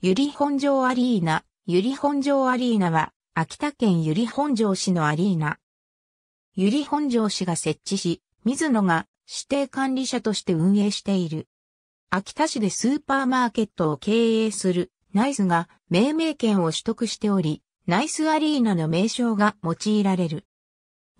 ゆり本城アリーナ、ゆり本城アリーナは、秋田県ゆり本城市のアリーナ。ゆり本城市が設置し、水野が指定管理者として運営している。秋田市でスーパーマーケットを経営するナイスが命名権を取得しており、ナイスアリーナの名称が用いられる。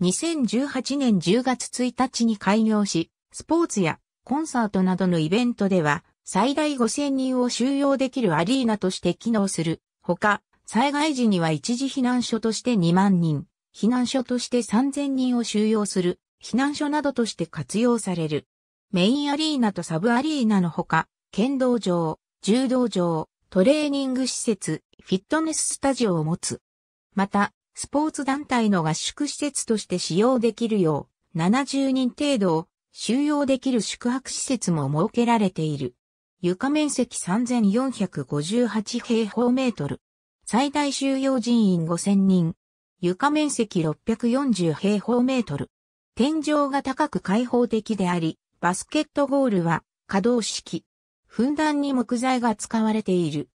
2018年10月1日に開業し、スポーツやコンサートなどのイベントでは、最大5000人を収容できるアリーナとして機能する。ほか、災害時には一時避難所として2万人、避難所として3000人を収容する、避難所などとして活用される。メインアリーナとサブアリーナのほか、剣道場、柔道場、トレーニング施設、フィットネススタジオを持つ。また、スポーツ団体の合宿施設として使用できるよう、70人程度を収容できる宿泊施設も設けられている。床面積3458平方メートル。最大収容人員5000人。床面積640平方メートル。天井が高く開放的であり、バスケットゴールは可動式。ふんだんに木材が使われている。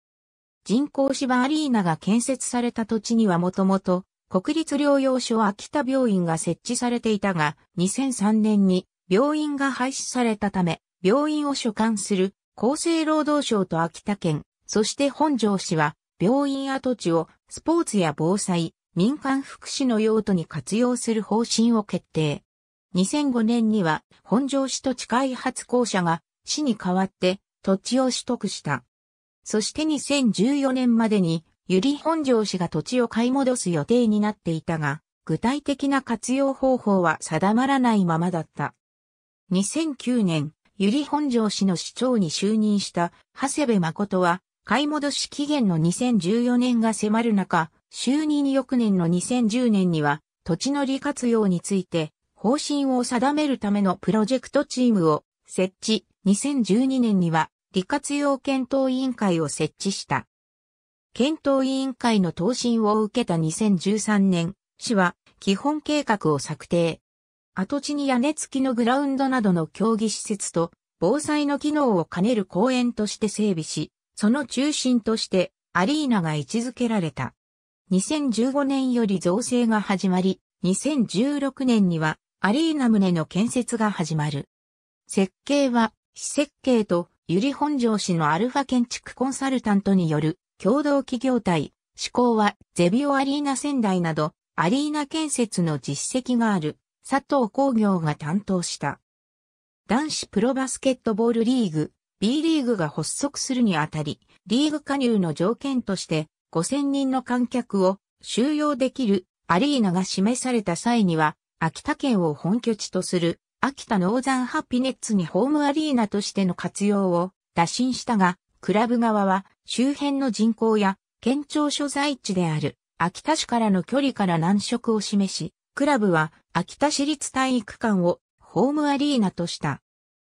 人工芝アリーナが建設された土地にはもともと国立療養所秋田病院が設置されていたが、2003年に病院が廃止されたため、病院を所管する厚生労働省と秋田県、そして本庄市は、病院跡地をスポーツや防災、民間福祉の用途に活用する方針を決定。2005年には本庄市土地開発公社が市に代わって土地を取得した。そして2014年までにゆり本庄市が土地を買い戻す予定になっていたが、具体的な活用方法は定まらないままだった。2009年、由利本荘市の市長に就任した長谷部誠は、買い戻し期限の2014年が迫る中、就任翌年の2010年には、土地の利活用について、方針を定めるためのプロジェクトチームを設置、2012年には、利活用検討委員会を設置した。検討委員会の答申を受けた2013年、市は基本計画を策定、跡地に屋根付きのグラウンドなどの競技施設と防災の機能を兼ねる公園として整備し、その中心としてアリーナが位置づけられた。2015年より造成が始まり、2016年にはアリーナ棟の建設が始まる。設計は、施設計と由利本城市のアルファ建築コンサルタントによる共同企業体、施向はゼビオアリーナ仙台などアリーナ建設の実績がある。佐藤工業が担当した。男子プロバスケットボールリーグ、B リーグが発足するにあたり、リーグ加入の条件として、5000人の観客を収容できるアリーナが示された際には、秋田県を本拠地とする秋田ノーザンハピネッツにホームアリーナとしての活用を打診したが、クラブ側は周辺の人口や県庁所在地である秋田市からの距離から難色を示し、クラブは秋田市立体育館をホームアリーナとした。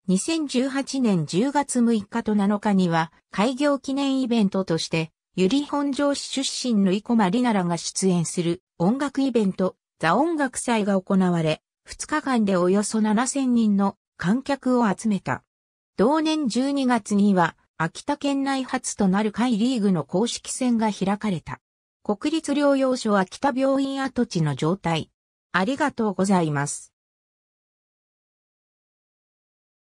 2018年10月6日と7日には開業記念イベントとして、ゆり本城市出身の生駒里奈らが出演する音楽イベント、ザ音楽祭が行われ、2日間でおよそ7000人の観客を集めた。同年12月には、秋田県内初となる会リーグの公式戦が開かれた。国立療養所秋田病院跡地の状態、ありがとうございます。